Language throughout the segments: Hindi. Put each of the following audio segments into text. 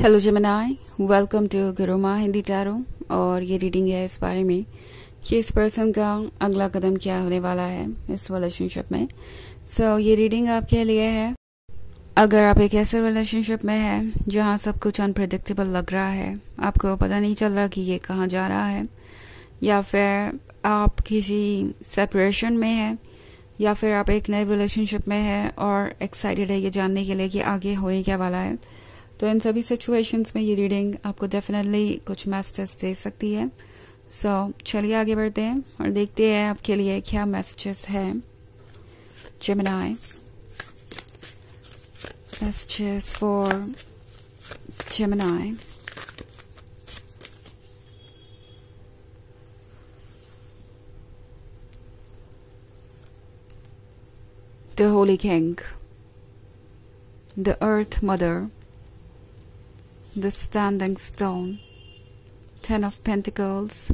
Hello Gemini welcome to Guruma Hindi चारों और ये रीडिंग है इस बारे में कि इस पर्सन का अगला कदम क्या होने वाला है इस रिलेशनशिप में सो so, ये रीडिंग आपके लिए है अगर आप एक ऐसे रिलेशनशिप में है जहाँ सब कुछ अनप्रडिक्टेबल लग रहा है आपको पता नहीं चल रहा कि ये कहाँ जा रहा है या फिर आप किसी सेपरेशन में है या फिर आप एक नए रिलेशनशिप में है और एक्साइटेड है ये जानने के लिए कि आगे होने क्या वाला है तो इन सभी सिचुएशंस में ये रीडिंग आपको डेफिनेटली कुछ मैसेजेस दे सकती है सो so, चलिए आगे बढ़ते हैं और देखते हैं आपके लिए क्या मैसेजेस है Gemini messages for Gemini The Holy King, the Earth Mother. the standing stone, ten of pentacles,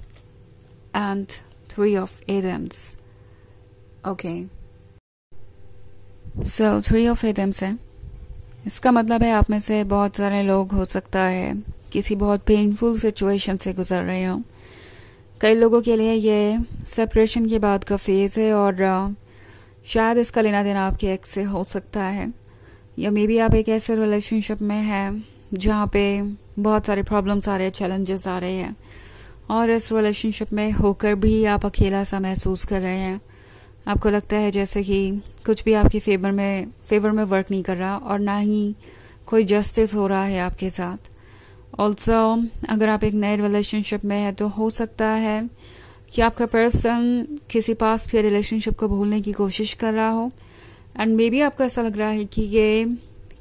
and three of atoms. Okay. So three of atoms हैं इसका मतलब है आप में से बहुत सारे लोग हो सकता है किसी बहुत पेनफुल सिचुएशन से गुजर रहे हो कई लोगों के लिए ये सेपरेशन के बाद का फेज़ है और शायद इसका लेना देना आपके एक्स से हो सकता है या मे बी आप एक ऐसे रिलेशनशिप में हैं जहाँ पे बहुत सारे प्रॉब्लम्स आ रहे हैं चैलेंजेस आ रहे हैं और इस रिलेशनशिप में होकर भी आप अकेला सा महसूस कर रहे हैं आपको लगता है जैसे कि कुछ भी आपके फेवर में फेवर में वर्क नहीं कर रहा और ना ही कोई जस्टिस हो रहा है आपके साथ ऑल्सो अगर आप एक नए रिलेशनशिप में है तो हो सकता है कि आपका पर्सन किसी पास्ट के रिलेशनशिप को भूलने की कोशिश कर रहा हो एंड मे बी आपको ऐसा लग रहा है कि ये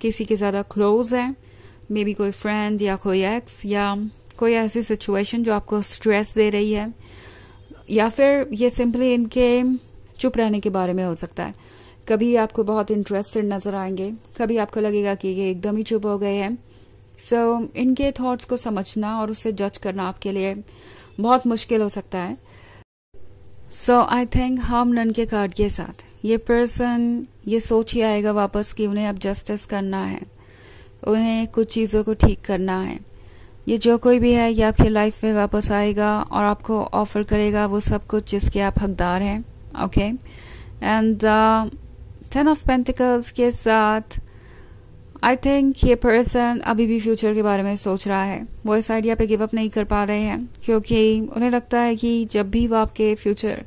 किसी के ज़्यादा क्लोज है मे बी कोई फ्रेंड या कोई एक्स या कोई ऐसी सिचुएशन जो आपको स्ट्रेस दे रही है या फिर ये सिंपली इनके चुप रहने के बारे में हो सकता है कभी आपको बहुत इंटरेस्टेड नजर आएंगे कभी आपको लगेगा कि ये एकदम ही चुप हो गए हैं सो so, इनके थॉट्स को समझना और उसे जज करना आपके लिए बहुत मुश्किल हो सकता है सो आई थिंक हम नन के कार्ड के साथ ये पर्सन ये सोच ही आएगा वापस कि उन्हें अब जस्टिस करना है उन्हें कुछ चीज़ों को ठीक करना है ये जो कोई भी है ये आपकी लाइफ में वापस आएगा और आपको ऑफर करेगा वो सब कुछ जिसके आप हकदार हैं okay and ten of pentacles के साथ आई थिंक ये पर्सन अभी भी फ्यूचर के बारे में सोच रहा है वो इस आइडिया पे गिव अप नहीं कर पा रहे हैं क्योंकि उन्हें लगता है कि जब भी वो आपके फ्यूचर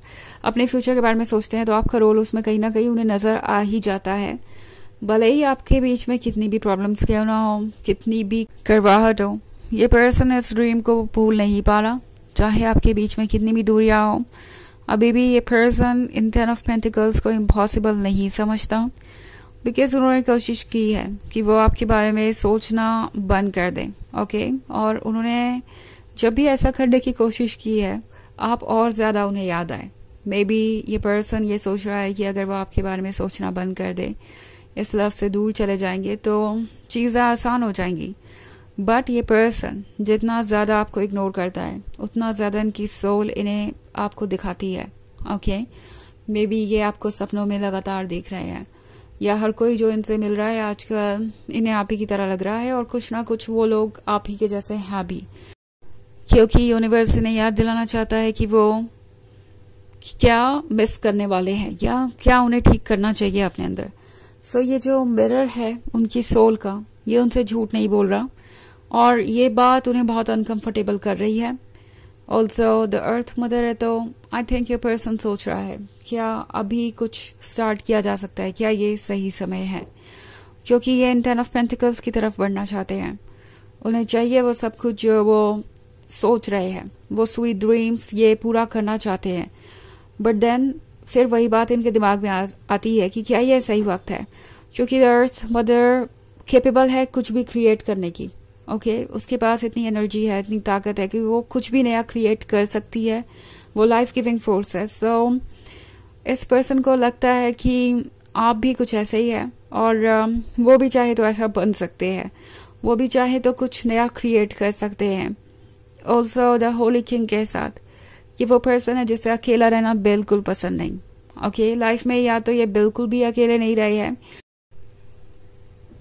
अपने फ्यूचर के बारे में सोचते हैं तो आपका रोल उसमें कहीं ना कहीं उन्हें नज़र आ ही जाता है भले ही आपके बीच में कितनी भी प्रॉब्लम्स क्यों ना हो कितनी भी करवाहट हो ये पर्सन इस ड्रीम को भूल नहीं पा रहा चाहे आपके बीच में कितनी भी दूरियाँ हो अभी भी ये person in ten of pentacles को इम्पॉसिबल नहीं समझता बिकॉज उन्होंने कोशिश की है कि वो आपके बारे में सोचना बंद कर दें ओके okay? और उन्होंने जब भी ऐसा करने की कोशिश की है आप और ज़्यादा उन्हें याद आए मे बी ये पर्सन ये सोच रहा है कि अगर वो आपके बारे में सोचना बंद कर दे इस लव से दूर चले जाएंगे तो चीज़ें आसान हो जाएंगी बट ये पर्सन जितना ज़्यादा आपको इग्नोर करता है उतना ज़्यादा इनकी सोल इन्हें आपको दिखाती है ओके मे बी ये आपको सपनों में लगातार देख रहे हैं या हर कोई जो इनसे मिल रहा है आजकल इन्हें आप ही की तरह लग रहा है और कुछ ना कुछ वो लोग आप ही के जैसे हैं भी क्योंकि यूनिवर्स इन्हें याद दिलाना चाहता है कि वो क्या मिस करने वाले हैं या क्या उन्हें ठीक करना चाहिए अपने अंदर सो so, ये जो मिरर है उनकी सोल का ये उनसे झूठ नहीं बोल रहा और ये बात उन्हें बहुत अनकंफर्टेबल कर रही है ऑल्सो द अर्थ मदर है तो आई थिंक ये पर्सन सोच रहा है क्या अभी कुछ स्टार्ट किया जा सकता है क्या ये सही समय है क्योंकि ये इन टेन ऑफ पेंथिकल्स की तरफ बढ़ना चाहते हैं उन्हें चाहिए वो सब कुछ जो वो सोच रहे हैं वो स्वीट ड्रीम्स ये पूरा करना चाहते हैं बट देन फिर वही बात इनके दिमाग में आ, आती है कि क्या यह सही वक्त है क्योंकि अर्थ मदर केपेबल है कुछ भी क्रिएट करने की ओके okay? उसके पास इतनी एनर्जी है इतनी ताकत है कि वो कुछ भी नया क्रिएट कर सकती है वो लाइफ गिविंग फोर्स है सो so, इस पर्सन को लगता है कि आप भी कुछ ऐसे ही है और um, वो भी चाहे तो ऐसा बन सकते हैं वो भी चाहे तो कुछ नया क्रिएट कर सकते हैं ऑल्सो द होली किंग के साथ कि वो पर्सन है जिसे अकेला रहना बिल्कुल पसंद नहीं ओके okay? लाइफ में या तो ये बिल्कुल भी अकेले नहीं रहे हैं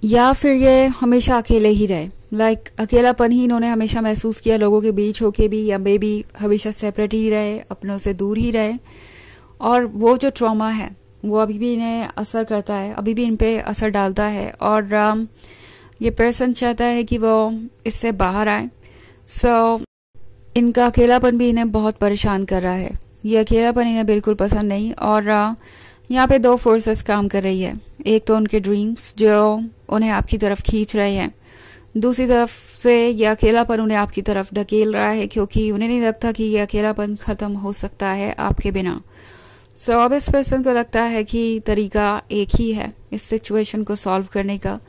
या फिर ये हमेशा अकेले ही रहे लाइक like, अकेलापन ही इन्होंने हमेशा महसूस किया लोगों के बीच होके भी या मे भी हमेशा सेपरेट ही रहे अपनों से दूर ही रहे और वो जो ट्रॉमा है वो अभी भी इन्हें असर करता है अभी भी इन पे असर डालता है और um, ये पर्सन चाहता है कि वो इससे बाहर आए सो so, इनका अकेलापन भी इन्हें बहुत परेशान कर रहा है ये अकेलापन इन्हें बिल्कुल पसंद नहीं और यहाँ पे दो फोर्सेस काम कर रही है एक तो उनके ड्रीम्स जो उन्हें आपकी तरफ खींच रहे हैं दूसरी तरफ से ये अकेलापन उन्हें आपकी तरफ ढकेल रहा है क्योंकि उन्हें नहीं लगता कि यह अकेलापन ख़त्म हो सकता है आपके बिना सो so, अब इस पर्सन को लगता है कि तरीका एक ही है इस सिचुएशन को सॉल्व करने का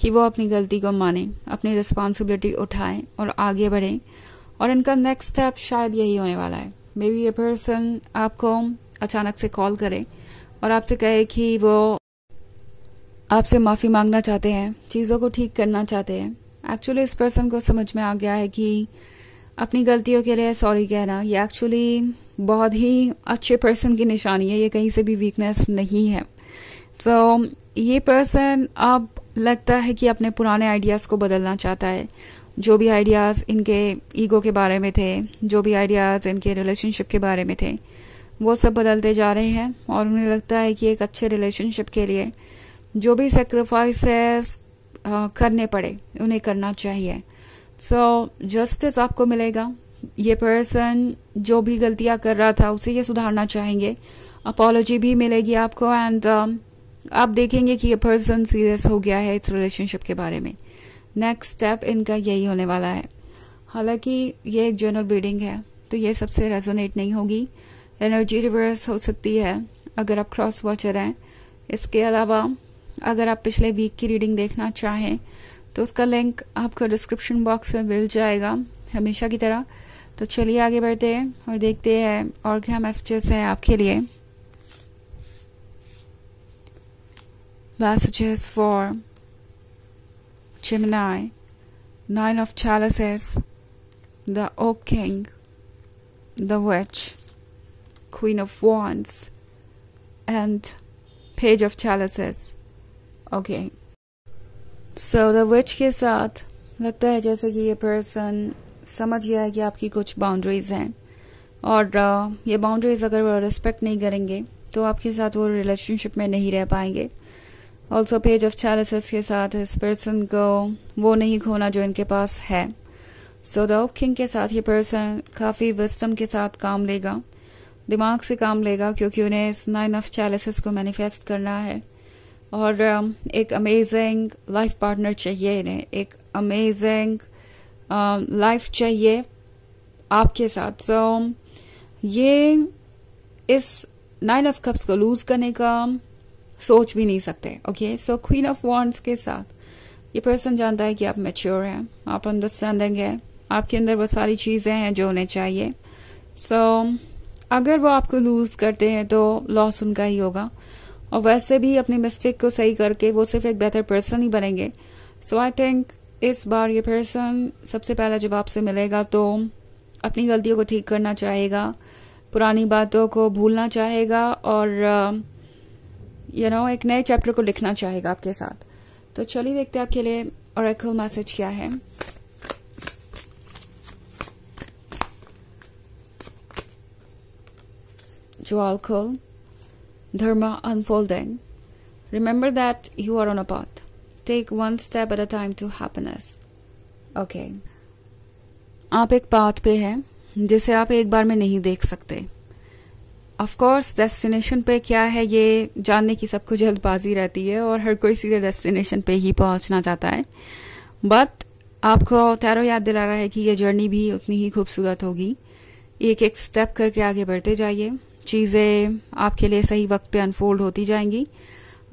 कि वो अपनी गलती को माने अपनी रिस्पॉन्सिबिलिटी उठाएं और आगे बढ़ें और इनका नेक्स्ट स्टेप शायद यही होने वाला है मे बी ये पर्सन आपको अचानक से कॉल करे और आपसे कहे कि वो आपसे माफ़ी मांगना चाहते हैं चीज़ों को ठीक करना चाहते हैं एक्चुअली इस पर्सन को समझ में आ गया है कि अपनी गलतियों के लिए सॉरी कहना ये एक्चुअली बहुत ही अच्छे पर्सन की निशानी है ये कहीं से भी वीकनेस नहीं है तो so, ये पर्सन अब लगता है कि अपने पुराने आइडियाज़ को बदलना चाहता है जो भी आइडियाज़ इनके ईगो के बारे में थे जो भी आइडियाज़ इनके रिलेशनशिप के बारे में थे वो सब बदलते जा रहे हैं और उन्हें लगता है कि एक अच्छे रिलेशनशिप के लिए जो भी सेक्रीफाइसेस करने पड़े उन्हें करना चाहिए सो so, जस्टिस आपको मिलेगा ये पर्सन जो भी गलतियां कर रहा था उसे ये सुधारना चाहेंगे अपॉलोजी भी मिलेगी आपको एंड uh, आप देखेंगे कि ये पर्सन सीरियस हो गया है इस रिलेशनशिप के बारे में नेक्स्ट स्टेप इनका यही होने वाला है हालांकि ये एक जनरल ब्रीडिंग है तो ये सबसे रेजोनेट नहीं होगी एनर्जी रिवर्स हो सकती है अगर आप क्रॉस वॉचर हैं इसके अलावा अगर आप पिछले वीक की रीडिंग देखना चाहें तो उसका लिंक आपको डिस्क्रिप्शन बॉक्स में मिल जाएगा हमेशा की तरह तो चलिए आगे बढ़ते हैं और देखते हैं और क्या मैसेजेस हैं आपके लिए messages for Gemini, Nine of Chalices, the Oak King, the Witch, Queen of Wands, and Page of Chalices. Okay. So the Witch के साथ लगता है जैसे कि ये पर्सन समझ गया है कि आपकी कुछ बाउंड्रीज हैं और ये boundaries अगर वो respect नहीं करेंगे तो आपके साथ वो relationship में नहीं रह पाएंगे ऑल्सो पेज ऑफ चैलिसेस के साथ इस पर्सन को वो नहीं खोना जो इनके पास है सो द किंग के साथ ये पर्सन काफ़ी विस्टम के साथ काम लेगा दिमाग से काम लेगा क्योंकि उन्हें इस नाइन ऑफ चैलिसेस को मैनिफेस्ट करना है और um, एक अमेजिंग लाइफ पार्टनर चाहिए इन्हें एक अमेजिंग लाइफ um, चाहिए आपके साथ सो so, ये इस नाइन ऑफ कप्स को लूज करने का सोच भी नहीं सकते okay so queen of wands के साथ ये पर्सन जानता है कि आप मेच्योर हैं आप अंडरस्टैंडिंग है आपके अंदर वो सारी चीज़ें हैं जो उन्हें चाहिए सो so, अगर वो आपको लूज़ करते हैं तो लॉस उनका ही होगा और वैसे भी अपनी मिस्टेक को सही करके वो सिर्फ एक बेहतर पर्सन ही बनेंगे सो आई थिंक इस बार ये पर्सन सबसे पहला जब आपसे मिलेगा तो अपनी गलतियों को ठीक करना चाहेगा पुरानी बातों को भूलना चाहेगा और uh, यू नो एक नए चैप्टर को लिखना चाहेगा आपके साथ तो चलिए देखते हैं आपके लिए और मैसेज क्या है जो अल्कोल dharma unfolding remember that you are on a path take one step at a time to happiness okay आप एक पाथ पे हैं जिसे आप एक बार में नहीं देख सकते ऑफ कोर्स डेस्टिनेशन पे क्या है ये जानने की सबको जल्दबाजी रहती है और हर कोई सीधे डेस्टिनेशन पे ही पहुंचना चाहता है बट आपको तैरो याद दिला रहा है कि ये जर्नी भी उतनी ही खूबसूरत होगी एक एक स्टेप करके आगे बढ़ते जाइए चीज़ें आपके लिए सही वक्त पे अनफोल्ड होती जाएंगी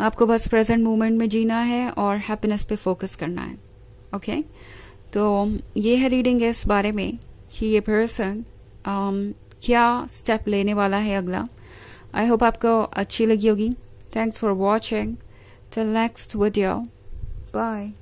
आपको बस प्रेजेंट मोमेंट में जीना है और हैप्पीनेस पे फोकस करना है ओके okay? तो ये है रीडिंग इस बारे में कि ये पर्सन क्या स्टेप लेने वाला है अगला आई होप आपको अच्छी लगी होगी thanks for watching till next video bye